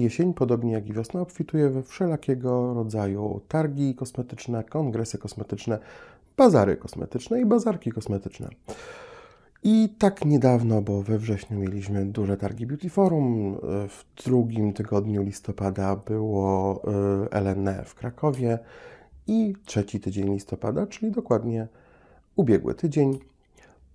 Jesień, podobnie jak i wiosna, obfituje we wszelakiego rodzaju targi kosmetyczne, kongresy kosmetyczne, bazary kosmetyczne i bazarki kosmetyczne. I tak niedawno, bo we wrześniu mieliśmy duże targi Beauty Forum, w drugim tygodniu listopada było y, LNE w Krakowie i trzeci tydzień listopada, czyli dokładnie ubiegły tydzień,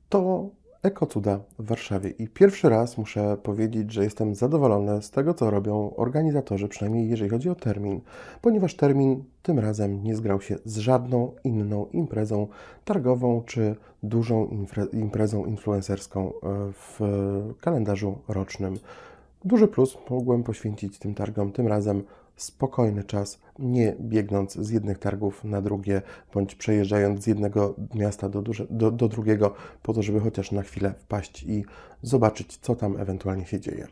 to Cuda w Warszawie i pierwszy raz muszę powiedzieć, że jestem zadowolony z tego, co robią organizatorzy, przynajmniej jeżeli chodzi o termin, ponieważ termin tym razem nie zgrał się z żadną inną imprezą targową czy dużą imprezą influencerską e, w kalendarzu rocznym. Duży plus mogłem poświęcić tym targom tym razem spokojny czas, nie biegnąc z jednych targów na drugie, bądź przejeżdżając z jednego miasta do, duże, do, do, drugiego, po to, żeby chociaż na chwilę wpaść i zobaczyć, co tam ewentualnie się dzieje.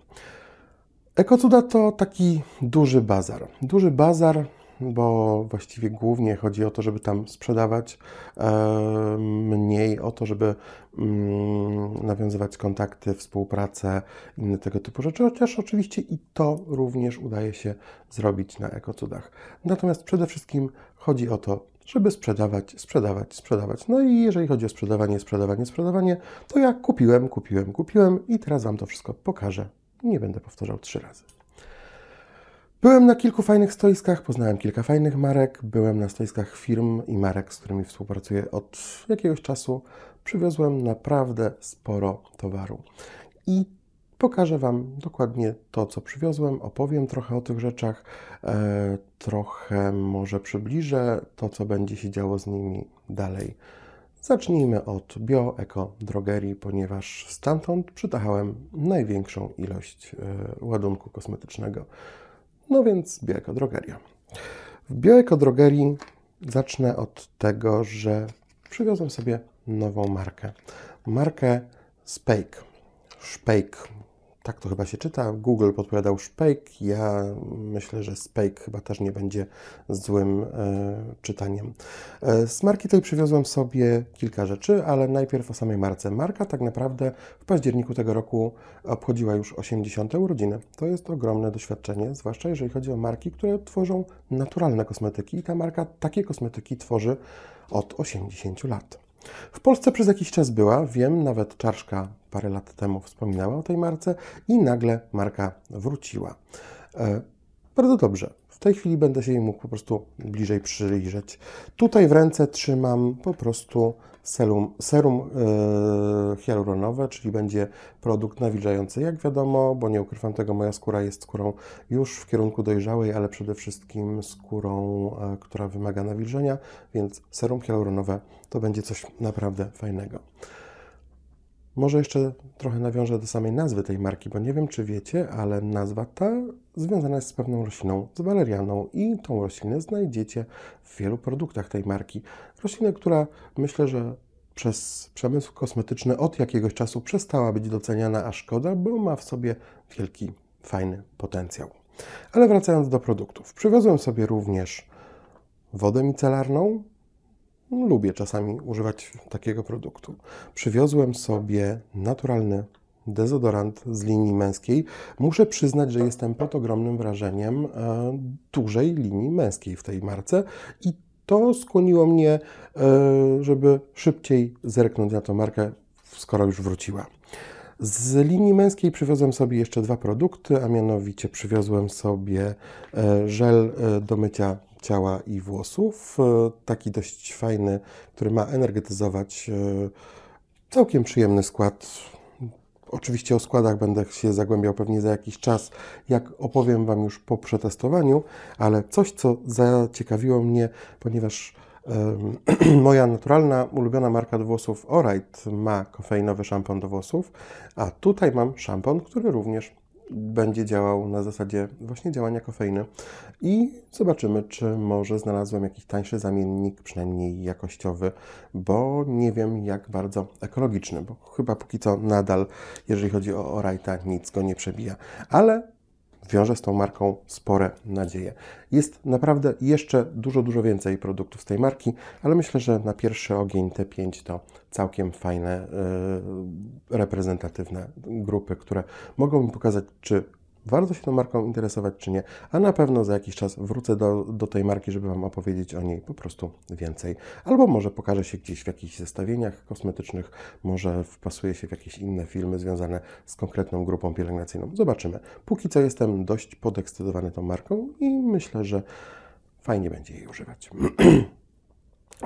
Ekocuda to taki duży bazar. Duży bazar bo właściwie głównie chodzi o to, żeby tam sprzedawać, e, mniej o to, żeby mm, nawiązywać kontakty, współpracę, inne tego typu rzeczy, chociaż oczywiście i to również udaje się zrobić na ekocudach. Natomiast przede wszystkim chodzi o to, żeby sprzedawać, sprzedawać, sprzedawać. No i jeżeli chodzi o sprzedawanie, sprzedawanie, sprzedawanie, to ja kupiłem, kupiłem, kupiłem i teraz Wam to wszystko pokażę. Nie będę powtarzał trzy razy. Byłem na kilku fajnych stoiskach, poznałem kilka fajnych marek, byłem na stoiskach firm i marek, z którymi współpracuję od jakiegoś czasu. Przywiozłem naprawdę sporo towaru. I pokażę Wam dokładnie to, co przywiozłem, opowiem trochę o tych rzeczach, e, trochę może przybliżę to, co będzie się działo z nimi dalej. Zacznijmy od bioeko drogerii, ponieważ stamtąd przytachałem największą ilość e, ładunku kosmetycznego. No więc bioekodrogeria. W bioekodrogerii zacznę od tego, że przywiozłem sobie nową markę. Markę Spake. Szpejk, tak to chyba się czyta. Google podpowiadał szpejk. Ja myślę, że spejk chyba też nie będzie złym e, czytaniem. E, z marki tej przywiozłem sobie kilka rzeczy, ale najpierw o samej marce. Marka tak naprawdę w październiku tego roku obchodziła już 80. urodziny. To jest ogromne doświadczenie, zwłaszcza jeżeli chodzi o marki, które tworzą naturalne kosmetyki. I ta marka takie kosmetyki tworzy od 80 lat. W Polsce przez jakiś czas była, wiem, nawet czarszka parę lat temu wspominała o tej marce i nagle marka wróciła. E, bardzo dobrze. W tej chwili będę się jej mógł po prostu bliżej przyjrzeć. Tutaj w ręce trzymam po prostu serum, serum yy, hialuronowe, czyli będzie produkt nawilżający, jak wiadomo, bo nie ukrywam tego, moja skóra jest skórą już w kierunku dojrzałej, ale przede wszystkim skórą, yy, która wymaga nawilżenia, więc serum hialuronowe to będzie coś naprawdę fajnego. Może jeszcze trochę nawiążę do samej nazwy tej marki, bo nie wiem czy wiecie, ale nazwa ta związana jest z pewną rośliną, z walerianą i tą roślinę znajdziecie w wielu produktach tej marki. Roślinę, która myślę, że przez przemysł kosmetyczny od jakiegoś czasu przestała być doceniana, a szkoda, bo ma w sobie wielki, fajny potencjał. Ale wracając do produktów. Przywiozłem sobie również wodę micelarną, Lubię czasami używać takiego produktu. Przywiozłem sobie naturalny dezodorant z linii męskiej. Muszę przyznać, że jestem pod ogromnym wrażeniem e, dużej linii męskiej w tej marce i to skłoniło mnie, e, żeby szybciej zerknąć na tą markę, skoro już wróciła. Z linii męskiej przywiozłem sobie jeszcze dwa produkty, a mianowicie przywiozłem sobie e, żel do mycia ciała i włosów. E, taki dość fajny, który ma energetyzować. E, całkiem przyjemny skład. Oczywiście o składach będę się zagłębiał pewnie za jakiś czas, jak opowiem Wam już po przetestowaniu, ale coś, co zaciekawiło mnie, ponieważ moja naturalna, ulubiona marka do włosów Orite ma kofeinowy szampon do włosów, a tutaj mam szampon, który również będzie działał na zasadzie właśnie działania kofeiny i zobaczymy, czy może znalazłem jakiś tańszy zamiennik, przynajmniej jakościowy, bo nie wiem jak bardzo ekologiczny, bo chyba póki co nadal, jeżeli chodzi o Orajta, nic go nie przebija. Ale wiąże z tą marką spore nadzieje. Jest naprawdę jeszcze dużo, dużo więcej produktów z tej marki, ale myślę, że na pierwszy ogień te pięć to całkiem fajne, yy, reprezentatywne grupy, które mogą mi pokazać, czy warto się tą marką interesować czy nie, a na pewno za jakiś czas wrócę do, do tej marki, żeby Wam opowiedzieć o niej po prostu więcej. Albo może pokaże się gdzieś w jakichś zestawieniach kosmetycznych, może wpasuje się w jakieś inne filmy związane z konkretną grupą pielęgnacyjną. Zobaczymy. Póki co jestem dość podekscytowany tą marką i myślę, że fajnie będzie jej używać.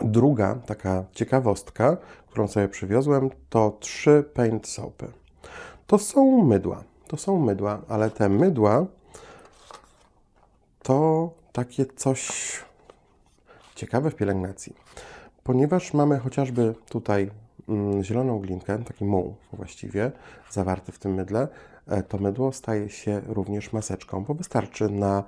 Druga taka ciekawostka, którą sobie przywiozłem, to trzy paint soapy. To są mydła to są mydła, ale te mydła to takie coś ciekawe w pielęgnacji, ponieważ mamy chociażby tutaj mm, zieloną glinkę, taki muł właściwie zawarty w tym mydle, e, to mydło staje się również maseczką, bo wystarczy na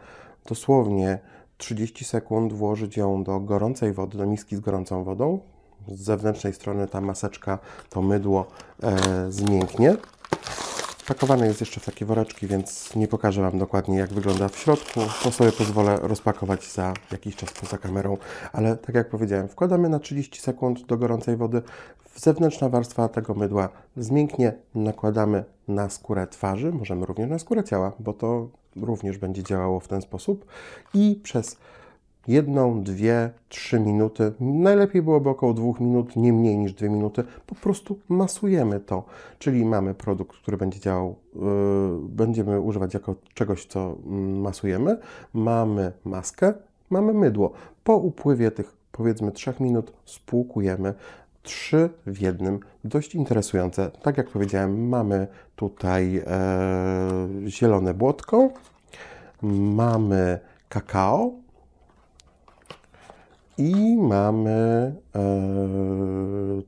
dosłownie 30 sekund włożyć ją do gorącej wody, do miski z gorącą wodą. Z zewnętrznej strony ta maseczka, to mydło e, zmięknie Pakowane jest jeszcze w takie woreczki, więc nie pokażę Wam dokładnie jak wygląda w środku. To sobie pozwolę rozpakować za jakiś czas poza kamerą, ale tak jak powiedziałem, wkładamy na 30 sekund do gorącej wody. Zewnętrzna warstwa tego mydła zmięknie, nakładamy na skórę twarzy, możemy również na skórę ciała, bo to również będzie działało w ten sposób i przez jedną, dwie, trzy minuty. Najlepiej byłoby około dwóch minut, nie mniej niż dwie minuty. Po prostu masujemy to, czyli mamy produkt, który będzie działał, yy, będziemy używać jako czegoś, co mm, masujemy. Mamy maskę, mamy mydło. Po upływie tych powiedzmy trzech minut spłukujemy trzy w jednym, dość interesujące. Tak jak powiedziałem, mamy tutaj e, zielone błotko, mamy kakao, i mamy. Yy,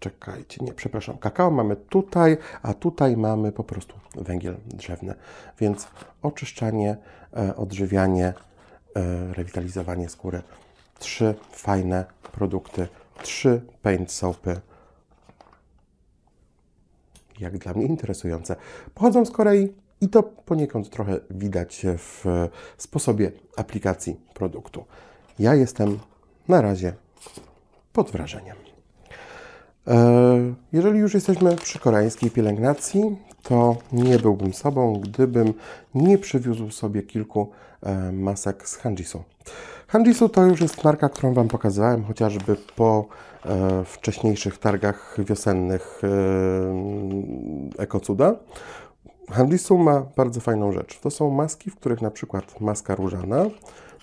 czekajcie, nie, przepraszam, kakao mamy tutaj, a tutaj mamy po prostu węgiel drzewny. Więc oczyszczanie, e, odżywianie, e, rewitalizowanie skóry. Trzy fajne produkty, trzy paint soapy. Jak dla mnie interesujące. Pochodzą z Korei i to poniekąd trochę widać w e, sposobie aplikacji produktu. Ja jestem na razie pod wrażeniem. E, jeżeli już jesteśmy przy koreańskiej pielęgnacji, to nie byłbym sobą, gdybym nie przywiózł sobie kilku e, masek z Hanjisu. Hanjisu to już jest marka, którą Wam pokazywałem chociażby po e, wcześniejszych targach wiosennych Ekocuda. Hanjisu ma bardzo fajną rzecz. To są maski, w których na przykład maska różana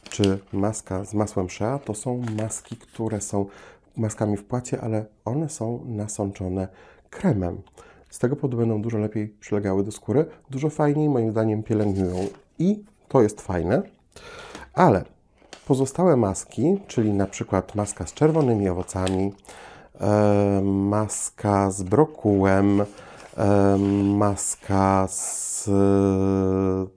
czy maska z masłem Shea to są maski, które są maskami w płacie, ale one są nasączone kremem. Z tego powodu będą dużo lepiej przylegały do skóry, dużo fajniej moim zdaniem pielęgnują i to jest fajne, ale pozostałe maski, czyli na przykład maska z czerwonymi owocami, maska z brokułem, maska z e,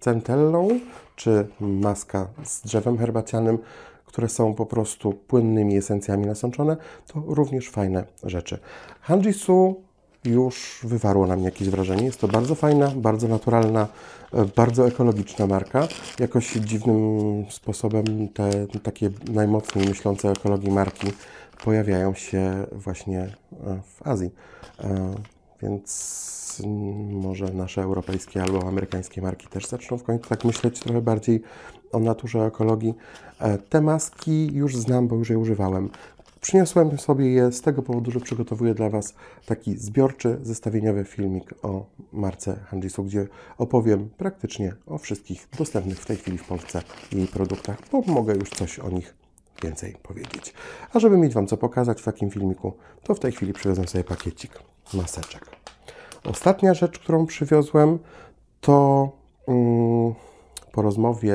centellą, czy maska z drzewem herbacianym, które są po prostu płynnymi esencjami nasączone, to również fajne rzeczy. Hanji Su już wywarło na mnie jakieś wrażenie. Jest to bardzo fajna, bardzo naturalna, e, bardzo ekologiczna marka. Jakoś dziwnym sposobem te takie najmocniej myślące o ekologii marki pojawiają się właśnie e, w Azji. E, więc może nasze europejskie albo amerykańskie marki też zaczną w końcu tak myśleć trochę bardziej o naturze, o ekologii. E, te maski już znam, bo już je używałem. Przyniosłem sobie je z tego powodu, że przygotowuję dla Was taki zbiorczy, zestawieniowy filmik o marce Hanjisu, gdzie opowiem praktycznie o wszystkich dostępnych w tej chwili w Polsce jej produktach, bo mogę już coś o nich więcej powiedzieć. A żeby mieć Wam co pokazać w takim filmiku, to w tej chwili przywiozłem sobie pakiecik maseczek. Ostatnia rzecz, którą przywiozłem, to mm, po rozmowie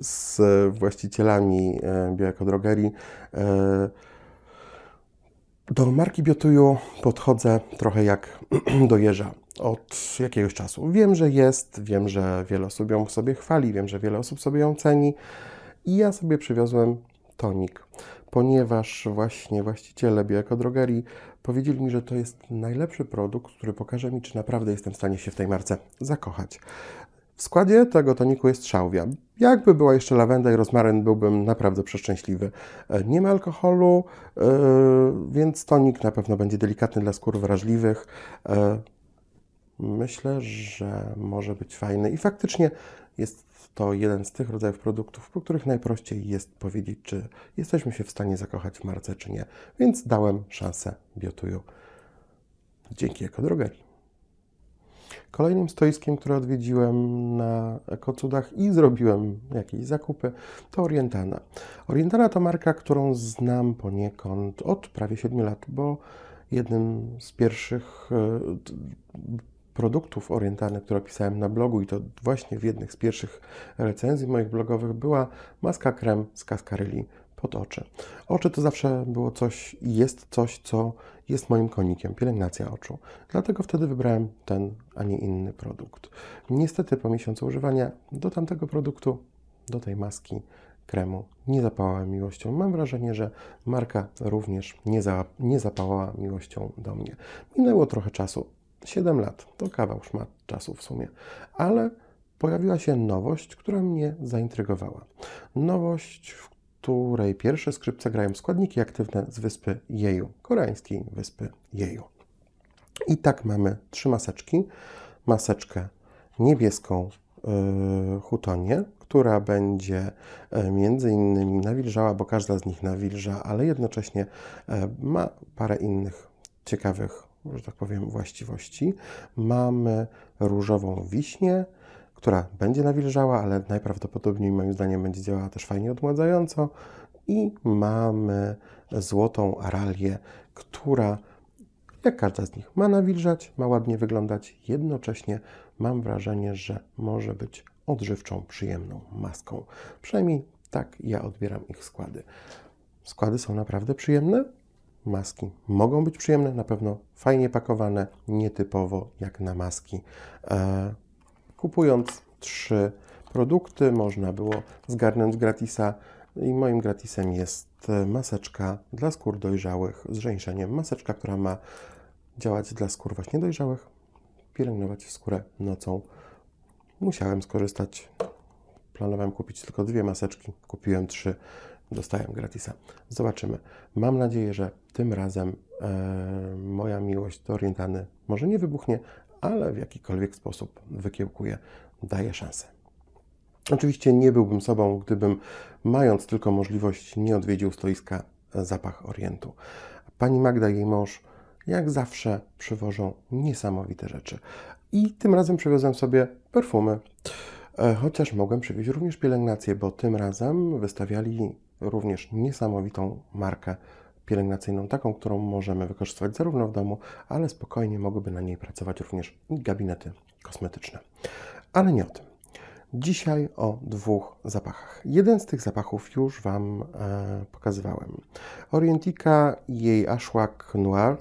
z właścicielami e, Bioekodrogerii e, do marki Biotuju podchodzę trochę jak do jeża od jakiegoś czasu. Wiem, że jest, wiem, że wiele osób ją sobie chwali, wiem, że wiele osób sobie ją ceni i ja sobie przywiozłem tonik ponieważ właśnie właściciele drogerii powiedzieli mi, że to jest najlepszy produkt, który pokaże mi, czy naprawdę jestem w stanie się w tej marce zakochać. W składzie tego toniku jest szałwia. Jakby była jeszcze lawenda i rozmaryn, byłbym naprawdę przeszczęśliwy. E, nie ma alkoholu, e, więc tonik na pewno będzie delikatny dla skór wrażliwych. E, myślę, że może być fajny i faktycznie jest to jeden z tych rodzajów produktów, po których najprościej jest powiedzieć, czy jesteśmy się w stanie zakochać w marce, czy nie. Więc dałem szansę Biotuju. Dzięki Ekodrogerii. Kolejnym stoiskiem, które odwiedziłem na Ekocudach i zrobiłem jakieś zakupy, to Orientana. Orientana to marka, którą znam poniekąd od prawie 7 lat, bo jednym z pierwszych e, produktów orientalnych, które opisałem na blogu i to właśnie w jednych z pierwszych recenzji moich blogowych była maska krem z kaskaryli pod oczy. Oczy to zawsze było coś i jest coś, co jest moim konikiem, pielęgnacja oczu. Dlatego wtedy wybrałem ten, a nie inny produkt. Niestety po miesiącu używania do tamtego produktu, do tej maski kremu nie zapałała miłością. Mam wrażenie, że marka również nie, za, nie zapałała miłością do mnie. Minęło trochę czasu 7 lat to kawał szmat czasu w sumie, ale pojawiła się nowość, która mnie zaintrygowała. Nowość, w której pierwsze skrzypce grają składniki aktywne z wyspy Jeju, koreańskiej wyspy Jeju. I tak mamy trzy maseczki. Maseczkę niebieską yy, hutonię, która będzie y, między innymi nawilżała, bo każda z nich nawilża, ale jednocześnie y, ma parę innych ciekawych że tak powiem, właściwości. Mamy różową wiśnię, która będzie nawilżała, ale najprawdopodobniej moim zdaniem będzie działała też fajnie odmładzająco. I mamy złotą aralię, która jak każda z nich ma nawilżać, ma ładnie wyglądać, jednocześnie mam wrażenie, że może być odżywczą, przyjemną maską. Przynajmniej tak ja odbieram ich składy. Składy są naprawdę przyjemne, maski mogą być przyjemne, na pewno fajnie pakowane, nietypowo jak na maski. E, kupując trzy produkty, można było zgarnąć gratisa i moim gratisem jest e, maseczka dla skór dojrzałych z żeńszeniem. Maseczka, która ma działać dla skór właśnie dojrzałych, pielęgnować skórę nocą. Musiałem skorzystać. Planowałem kupić tylko dwie maseczki, kupiłem trzy dostałem gratisa. Zobaczymy. Mam nadzieję, że tym razem e, moja miłość do Orientany może nie wybuchnie, ale w jakikolwiek sposób wykiełkuje, daje szansę. Oczywiście nie byłbym sobą, gdybym, mając tylko możliwość, nie odwiedził stoiska Zapach Orientu. Pani Magda i jej mąż, jak zawsze, przywożą niesamowite rzeczy. I tym razem przywiozłem sobie perfumy. E, chociaż mogłem przywieźć również pielęgnację, bo tym razem wystawiali również niesamowitą markę pielęgnacyjną, taką, którą możemy wykorzystywać zarówno w domu, ale spokojnie mogłyby na niej pracować również gabinety kosmetyczne. Ale nie o tym. Dzisiaj o dwóch zapachach. Jeden z tych zapachów już Wam e, pokazywałem. Orientika i jej Ashwag Noir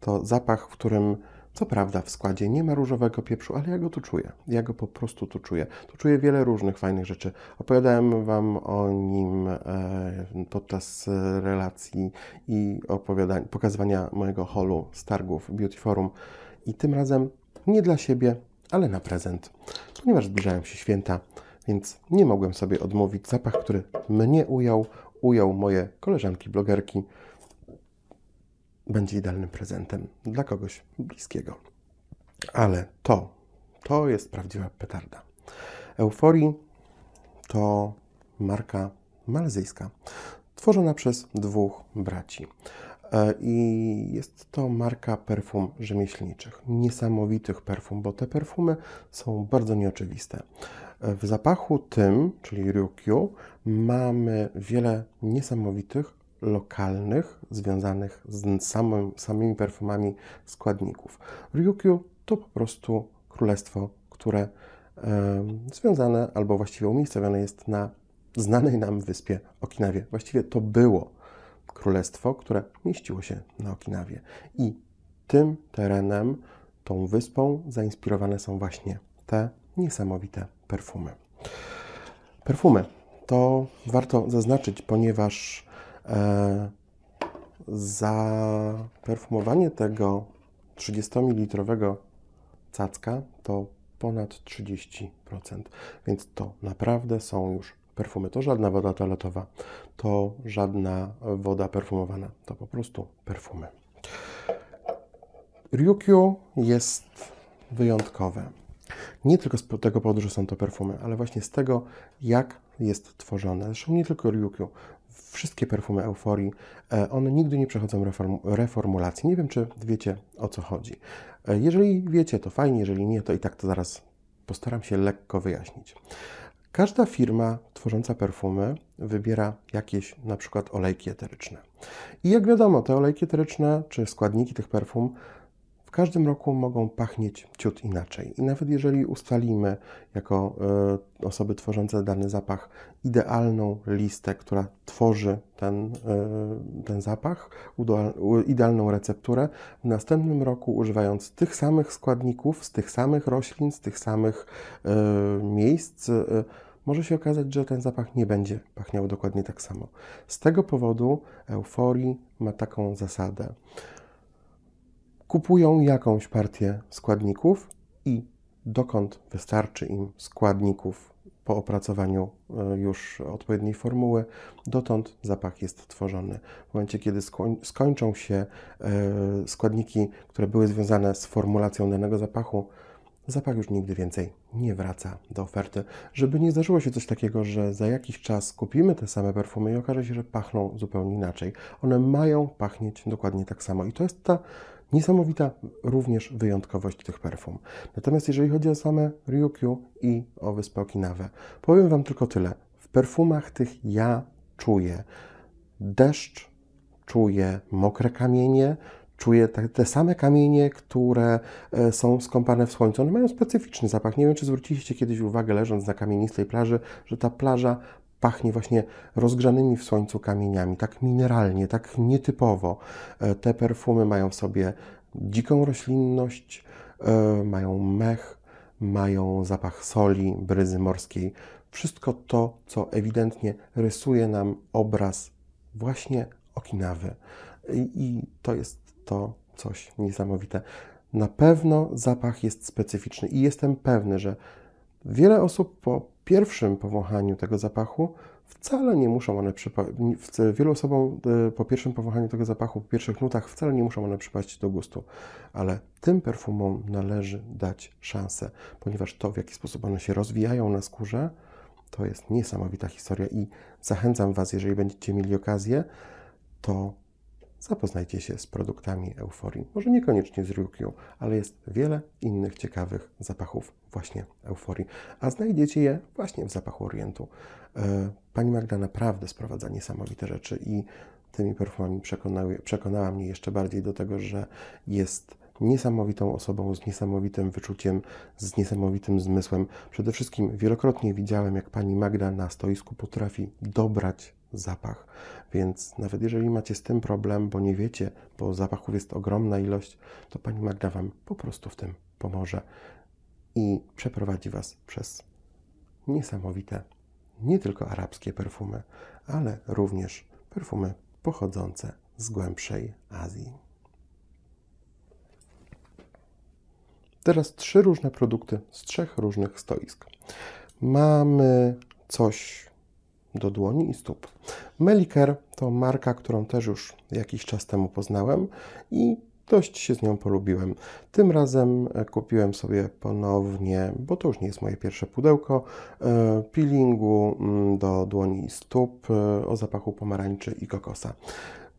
to zapach, w którym co prawda w składzie nie ma różowego pieprzu, ale ja go tu czuję. Ja go po prostu tu czuję. Tu czuję wiele różnych fajnych rzeczy. Opowiadałem Wam o nim e, podczas relacji i opowiadania, pokazywania mojego holu z targów Beauty Forum. I tym razem nie dla siebie, ale na prezent. Ponieważ zbliżają się święta, więc nie mogłem sobie odmówić zapach, który mnie ujął, ujął moje koleżanki blogerki będzie idealnym prezentem dla kogoś bliskiego. Ale to, to jest prawdziwa petarda. Euforii to marka malezyjska, tworzona przez dwóch braci. E, I jest to marka perfum rzemieślniczych, niesamowitych perfum, bo te perfumy są bardzo nieoczywiste. E, w zapachu tym, czyli ryukyu, mamy wiele niesamowitych, lokalnych związanych z samym, samymi perfumami składników. Ryukyu to po prostu królestwo, które związane albo właściwie umiejscowione jest na znanej nam wyspie Okinawie. Właściwie to było królestwo, które mieściło się na Okinawie. I tym terenem, tą wyspą zainspirowane są właśnie te niesamowite perfumy. Perfumy to warto zaznaczyć, ponieważ E, za perfumowanie tego 30-mililitrowego cacka to ponad 30%, więc to naprawdę są już perfumy. To żadna woda toaletowa, to żadna woda perfumowana, to po prostu perfumy. Ryukyu jest wyjątkowe. Nie tylko z tego powodu, że są to perfumy, ale właśnie z tego, jak jest tworzone. Zresztą nie tylko Ryukyu wszystkie perfumy euforii, e, one nigdy nie przechodzą reformulacji. Nie wiem, czy wiecie o co chodzi. E, jeżeli wiecie, to fajnie, jeżeli nie, to i tak to zaraz postaram się lekko wyjaśnić. Każda firma tworząca perfumy wybiera jakieś na przykład olejki eteryczne. I jak wiadomo, te olejki eteryczne czy składniki tych perfum każdym roku mogą pachnieć ciut inaczej. I nawet jeżeli ustalimy jako e, osoby tworzące dany zapach idealną listę, która tworzy ten, e, ten zapach, idealną recepturę, w następnym roku używając tych samych składników, z tych samych roślin, z tych samych e, miejsc, może się okazać, że ten zapach nie będzie pachniał dokładnie tak samo. Z tego powodu euforii ma taką zasadę kupują jakąś partię składników i dokąd wystarczy im składników po opracowaniu e, już odpowiedniej formuły, dotąd zapach jest tworzony. W momencie, kiedy skończą się e, składniki, które były związane z formulacją danego zapachu, zapach już nigdy więcej nie wraca do oferty. Żeby nie zdarzyło się coś takiego, że za jakiś czas kupimy te same perfumy i okaże się, że pachną zupełnie inaczej. One mają pachnieć dokładnie tak samo. I to jest ta Niesamowita również wyjątkowość tych perfum. Natomiast jeżeli chodzi o same Ryukyu i o wyspę Okinawę, powiem Wam tylko tyle. W perfumach tych ja czuję deszcz, czuję mokre kamienie, czuję te, te, same kamienie, które e, są skąpane w słońcu. One mają specyficzny zapach. Nie wiem, czy zwróciliście kiedyś uwagę, leżąc na kamienistej plaży, że ta plaża pachnie właśnie rozgrzanymi w słońcu kamieniami, tak mineralnie, tak nietypowo. E, te perfumy mają w sobie dziką roślinność, e, mają mech, mają zapach soli, bryzy morskiej. Wszystko to, co ewidentnie rysuje nam obraz właśnie Okinawy. I to jest to coś niesamowite. Na pewno zapach jest specyficzny i jestem pewny, że wiele osób po pierwszym powąchaniu tego zapachu wcale nie muszą one przypaść, wielu osobom e, po pierwszym powąchaniu tego zapachu, po pierwszych nutach wcale nie muszą one przypaść do gustu, ale tym perfumom należy dać szansę, ponieważ to w jaki sposób one się rozwijają na skórze, to jest niesamowita historia i zachęcam Was, jeżeli będziecie mieli okazję, to zapoznajcie się z produktami euforii. Może niekoniecznie z Ryukyu, ale jest wiele innych ciekawych zapachów właśnie euforii, a znajdziecie je właśnie w zapachu Orientu. E, pani Magda naprawdę sprowadza niesamowite rzeczy i tymi perfumami przekonała mnie jeszcze bardziej do tego, że jest niesamowitą osobą, z niesamowitym wyczuciem, z niesamowitym zmysłem. Przede wszystkim wielokrotnie widziałem, jak pani Magda na stoisku potrafi dobrać zapach. Więc nawet jeżeli macie z tym problem, bo nie wiecie, bo zapachów jest ogromna ilość, to pani Magda Wam po prostu w tym pomoże i przeprowadzi Was przez niesamowite, nie tylko arabskie perfumy, ale również perfumy pochodzące z głębszej Azji. Teraz trzy różne produkty z trzech różnych stoisk. Mamy coś do dłoni i stóp. Meliker to marka, którą też już jakiś czas temu poznałem i dość się z nią polubiłem. Tym razem e, kupiłem sobie ponownie, bo to już nie jest moje pierwsze pudełko, e, peelingu mm, do dłoni i stóp e, o zapachu pomarańczy i kokosa.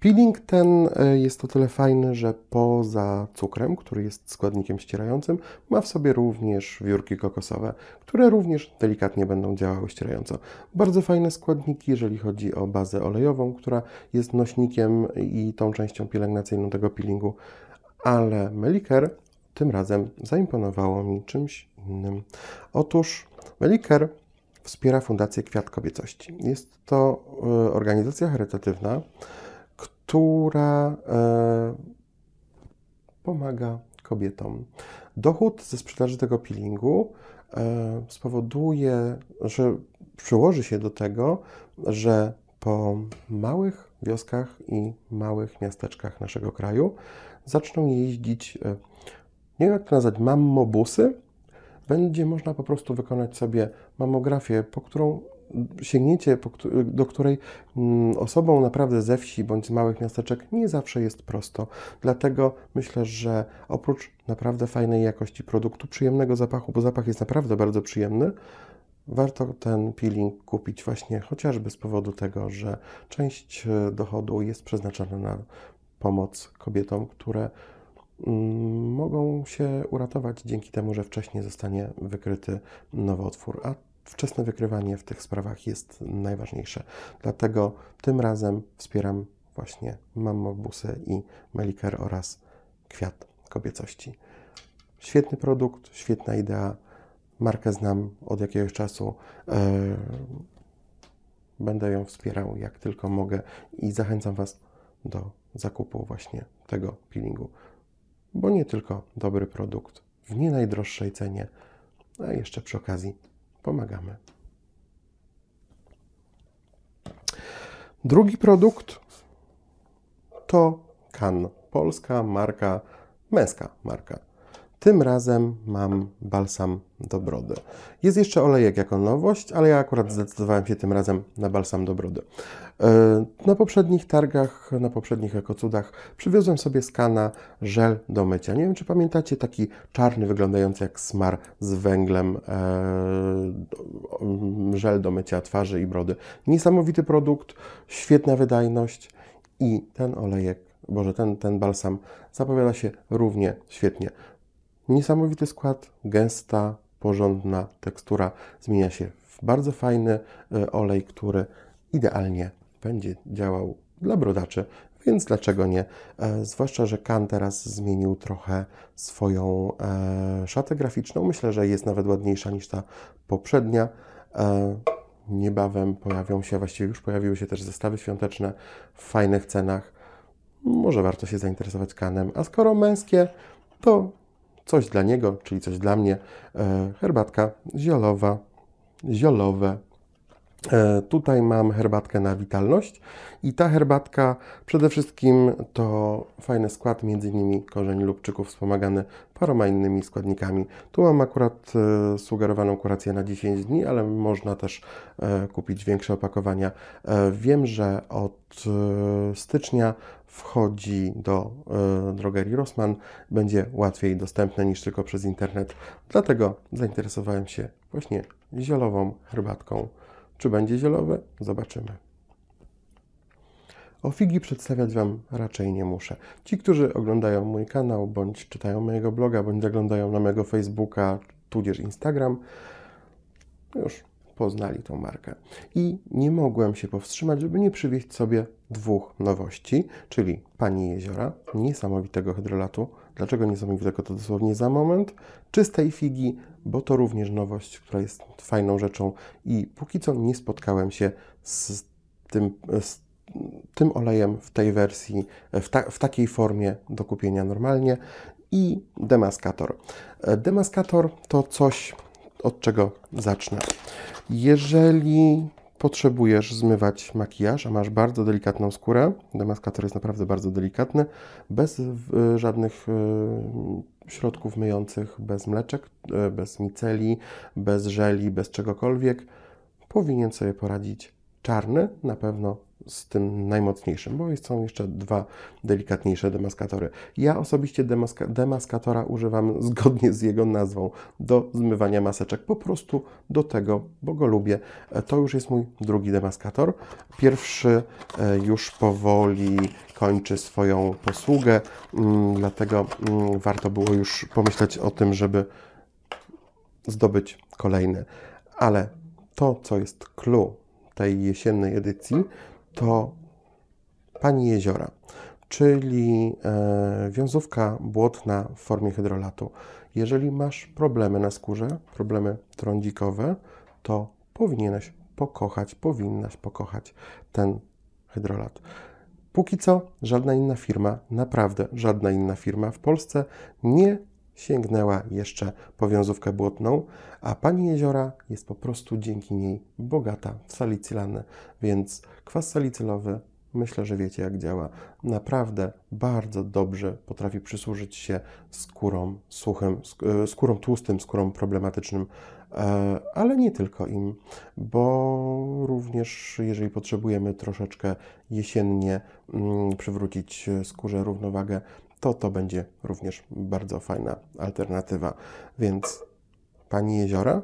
Peeling ten e, jest o tyle fajny, że poza cukrem, który jest składnikiem ścierającym, ma w sobie również wiórki kokosowe, które również delikatnie będą działały ścierająco. Bardzo fajne składniki, jeżeli chodzi o bazę olejową, która jest nośnikiem i tą częścią pielęgnacyjną tego peelingu, ale Meliker tym razem zaimponowało mi czymś innym. Otóż Meliker wspiera Fundację Kwiat Kobiecości. Jest to e, organizacja charytatywna, która e, pomaga kobietom. Dochód ze sprzedaży tego peelingu e, spowoduje, że przyłoży się do tego, że po małych wioskach i małych miasteczkach naszego kraju zaczną jeździć, e, nie wiem jak to nazwać, mammobusy. Będzie można po prostu wykonać sobie mamografię, po którą sięgnięcie, do której mm, osobą naprawdę ze wsi bądź z małych miasteczek nie zawsze jest prosto. Dlatego myślę, że oprócz naprawdę fajnej jakości produktu, przyjemnego zapachu, bo zapach jest naprawdę bardzo przyjemny, warto ten peeling kupić właśnie chociażby z powodu tego, że część e, dochodu jest przeznaczona na pomoc kobietom, które mm, mogą się uratować dzięki temu, że wcześniej zostanie wykryty nowotwór, a wczesne wykrywanie w tych sprawach jest najważniejsze. Dlatego tym razem wspieram właśnie Mammobusy i Meliker oraz Kwiat Kobiecości. Świetny produkt, świetna idea. Markę znam od jakiegoś czasu. E, będę ją wspierał jak tylko mogę i zachęcam Was do zakupu właśnie tego peelingu. Bo nie tylko dobry produkt w nie najdroższej cenie, a jeszcze przy okazji pomagamy. Drugi produkt to Kan, polska marka, męska marka tym razem mam balsam do brody. Jest jeszcze olejek jako nowość, ale ja akurat zdecydowałem się tym razem na balsam do brody. E, na poprzednich targach, na poprzednich ekocudach przywiozłem sobie skana żel do mycia. Nie wiem, czy pamiętacie taki czarny, wyglądający jak smar z węglem e, mm, żel do mycia twarzy i brody. Niesamowity produkt, świetna wydajność i ten olejek Boże, ten, ten balsam zapowiada się równie świetnie. Niesamowity skład, gęsta, porządna tekstura. Zmienia się w bardzo fajny e, olej, który idealnie będzie działał dla brodaczy, więc dlaczego nie? E, zwłaszcza, że Kan teraz zmienił trochę swoją e, szatę graficzną. Myślę, że jest nawet ładniejsza niż ta poprzednia. niebawem pojawią się, właściwie już pojawiły się też zestawy świąteczne w fajnych cenach. Może warto się zainteresować Kanem. A skoro męskie, to coś dla niego, czyli coś dla mnie, e, herbatka ziolowa, ziolowe. E, tutaj mam herbatkę na witalność i ta herbatka przede wszystkim to fajny skład, między innymi korzeń lubczyków wspomagany paroma innymi składnikami. Tu mam akurat e, sugerowaną kurację na 10 dni, ale można też kupić większe opakowania. Wiem, że od stycznia wchodzi do e, drogerii Rossmann, będzie łatwiej dostępne niż tylko przez internet. Dlatego zainteresowałem się właśnie zielową herbatką. Czy będzie zielowe? Zobaczymy. O figi przedstawiać Wam raczej nie muszę. Ci, którzy oglądają mój kanał, bądź czytają mojego bloga, bądź zaglądają na mojego Facebooka, tudzież Instagram, już poznali tą markę. I nie mogłem się powstrzymać, żeby nie przywieźć sobie dwóch nowości, czyli Pani Jeziora, niesamowitego hydrolatu. Dlaczego niesamowitego to dosłownie za moment? Czystej figi, bo to również nowość, która jest fajną rzeczą i póki co nie spotkałem się z tym, z tym olejem w tej wersji, w, ta, w takiej formie do kupienia normalnie i demaskator. Demaskator to coś od czego zacznę. Jeżeli potrzebujesz zmywać makijaż, a masz bardzo delikatną skórę, demaskator jest naprawdę bardzo delikatny, bez e, żadnych e, środków myjących, bez mleczek, e, bez miceli, bez żeli, bez czegokolwiek, powinien sobie poradzić czarny, na pewno z tym najmocniejszym, bo są jeszcze dwa delikatniejsze demaskatory. Ja osobiście demaska demaskatora używam zgodnie z jego nazwą do zmywania maseczek, po prostu do tego, bo go lubię. E, to już jest mój drugi demaskator. Pierwszy e, już powoli kończy swoją posługę, mm, dlatego mm, warto było już pomyśleć o tym, żeby zdobyć kolejny. Ale to, co jest clue tej jesiennej edycji, to pani jeziora, czyli e, wiązówka błotna w formie hydrolatu. Jeżeli masz problemy na skórze, problemy trądzikowe, to powinieneś pokochać, powinnaś pokochać ten hydrolat. Póki co żadna inna firma, naprawdę żadna inna firma w Polsce nie sięgnęła jeszcze powiązówkę błotną, a pani jeziora jest po prostu dzięki niej bogata w salicylany, więc kwas salicylowy myślę, że wiecie jak działa. Naprawdę bardzo dobrze potrafi przysłużyć się skórom suchym, e, skórom tłustym, skórom problematycznym, e, ale nie tylko im, bo również jeżeli potrzebujemy troszeczkę jesiennie mm, przywrócić e, skórze równowagę, to to będzie również bardzo fajna alternatywa. Więc pani jeziora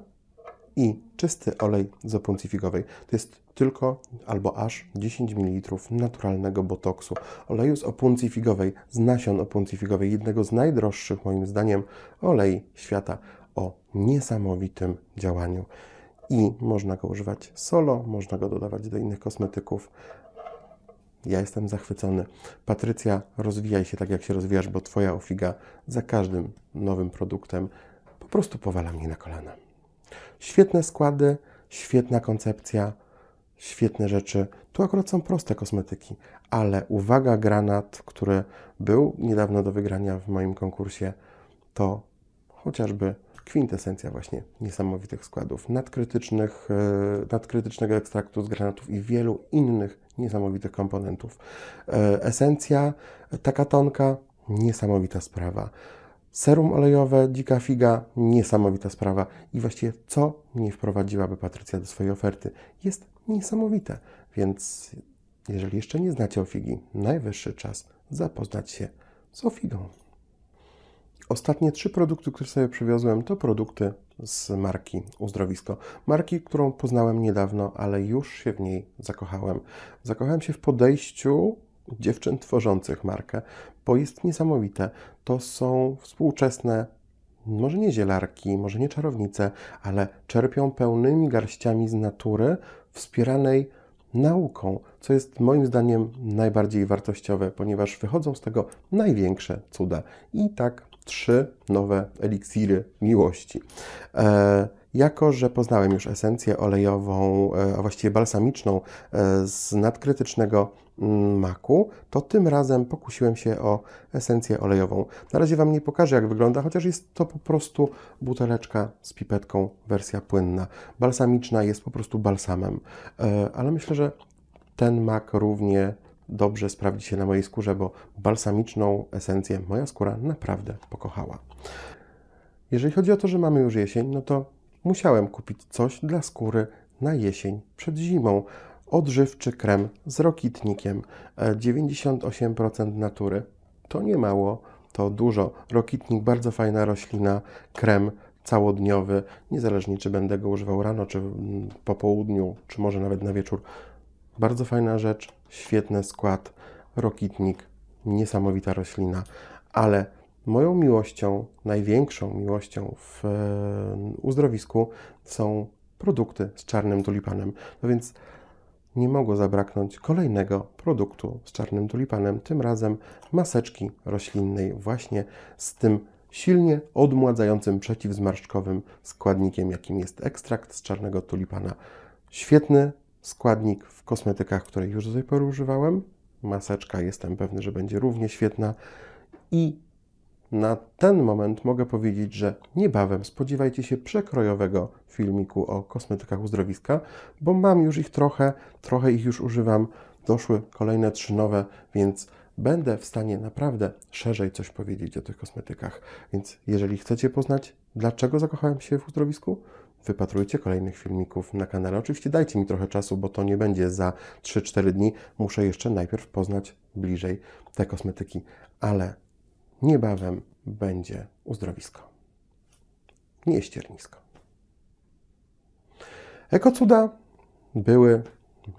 i czysty olej z opuncji figowej. To jest tylko albo aż 10 ml naturalnego botoksu. Oleju z opuncji figowej, z nasion opuncji figowej, jednego z najdroższych moim zdaniem olej świata o niesamowitym działaniu. I można go używać solo, można go dodawać do innych kosmetyków, ja jestem zachwycony. Patrycja, rozwijaj się tak, jak się rozwijasz, bo Twoja ofiga za każdym nowym produktem po prostu powala mnie na kolana. Świetne składy, świetna koncepcja, świetne rzeczy. Tu akurat są proste kosmetyki, ale uwaga, granat, który był niedawno do wygrania w moim konkursie, to chociażby kwintesencja właśnie niesamowitych składów, nadkrytycznych, y, nadkrytycznego ekstraktu z granatów i wielu innych niesamowitych komponentów. E, esencja, taka tonka, niesamowita sprawa. Serum olejowe, dzika figa, niesamowita sprawa. I właściwie co nie wprowadziłaby Patrycja do swojej oferty, jest niesamowite. Więc jeżeli jeszcze nie znacie ofigi, najwyższy czas zapoznać się z ofigą. Ostatnie trzy produkty, które sobie przywiozłem, to produkty z marki Uzdrowisko. Marki, którą poznałem niedawno, ale już się w niej zakochałem. Zakochałem się w podejściu dziewczyn tworzących markę, bo jest niesamowite. To są współczesne, może nie zielarki, może nie czarownice, ale czerpią pełnymi garściami z natury, wspieranej nauką, co jest moim zdaniem najbardziej wartościowe, ponieważ wychodzą z tego największe cuda. I tak trzy nowe eliksiry miłości. E, jako, że poznałem już esencję olejową, e, a właściwie balsamiczną e, z nadkrytycznego mm, maku, to tym razem pokusiłem się o esencję olejową. Na razie Wam nie pokażę, jak wygląda, chociaż jest to po prostu buteleczka z pipetką, wersja płynna. Balsamiczna jest po prostu balsamem, ale myślę, że ten mak równie dobrze sprawdzi się na mojej skórze, bo balsamiczną esencję moja skóra naprawdę pokochała. Jeżeli chodzi o to, że mamy już jesień, no to musiałem kupić coś dla skóry na jesień przed zimą. Odżywczy krem z rokitnikiem, 98% e, natury. To nie mało, to dużo. Rokitnik, bardzo fajna roślina, krem całodniowy, niezależnie czy będę go używał rano, czy po południu, czy może nawet na wieczór, bardzo fajna rzecz, świetny skład, rokitnik, niesamowita roślina, ale moją miłością, największą miłością w e, uzdrowisku są produkty z czarnym tulipanem. No więc nie mogło zabraknąć kolejnego produktu z czarnym tulipanem, tym razem maseczki roślinnej, właśnie z tym silnie odmładzającym przeciwzmarszczkowym składnikiem, jakim jest ekstrakt z czarnego tulipana. Świetny składnik w kosmetykach, które już do tej pory używałem. Maseczka jestem pewny, że będzie równie świetna i na ten moment mogę powiedzieć, że niebawem spodziewajcie się przekrojowego filmiku o kosmetykach uzdrowiska, bo mam już ich trochę, trochę ich już używam. Doszły kolejne trzy nowe, więc będę w stanie naprawdę szerzej coś powiedzieć o tych kosmetykach. Więc jeżeli chcecie poznać, dlaczego zakochałem się w uzdrowisku, wypatrujcie kolejnych filmików na kanale. Oczywiście dajcie mi trochę czasu, bo to nie będzie za 3-4 dni. Muszę jeszcze najpierw poznać bliżej te kosmetyki, ale niebawem będzie uzdrowisko. Nie ściernisko. cuda były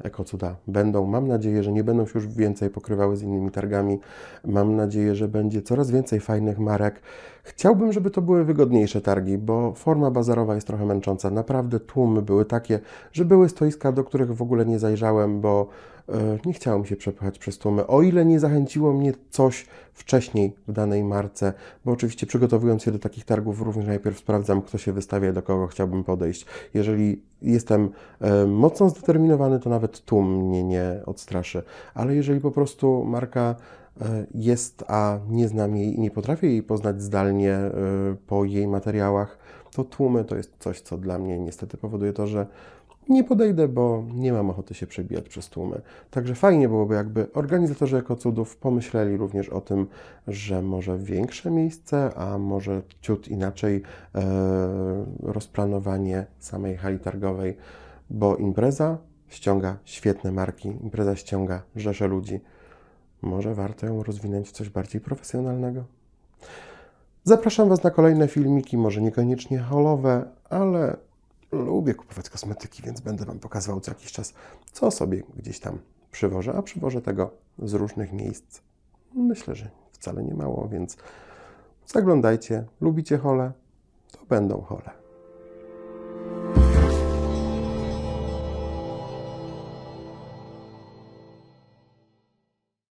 Eko Cuda będą. Mam nadzieję, że nie będą się już więcej pokrywały z innymi targami. Mam nadzieję, że będzie coraz więcej fajnych marek. Chciałbym, żeby to były wygodniejsze targi, bo forma bazarowa jest trochę męcząca. Naprawdę tłumy były takie, że były stoiska, do których w ogóle nie zajrzałem, bo E, nie chciało mi się przepychać przez tłumy, o ile nie zachęciło mnie coś wcześniej w danej marce, bo oczywiście przygotowując się do takich targów również najpierw sprawdzam, kto się wystawia, do kogo chciałbym podejść. Jeżeli jestem e, mocno zdeterminowany, to nawet tłum mnie nie odstraszy, ale jeżeli po prostu marka e, jest, a nie znam jej i nie potrafię jej poznać zdalnie po jej materiałach, to tłumy to jest coś, co dla mnie niestety powoduje to, że nie podejdę, bo nie mam ochoty się przebijać przez tłumy. Także fajnie byłoby, jakby organizatorzy jako cudów pomyśleli również o tym, że może większe miejsce, a może ciut inaczej e, rozplanowanie samej hali targowej, bo impreza ściąga świetne marki, impreza ściąga rzesze ludzi. Może warto ją rozwinąć w coś bardziej profesjonalnego? Zapraszam Was na kolejne filmiki, może niekoniecznie holowe, ale lubię kupować kosmetyki, więc będę Wam pokazywał co jakiś czas, co sobie gdzieś tam przywożę, a przywożę tego z różnych miejsc. Myślę, że wcale nie mało, więc zaglądajcie. Lubicie hole? To będą hole.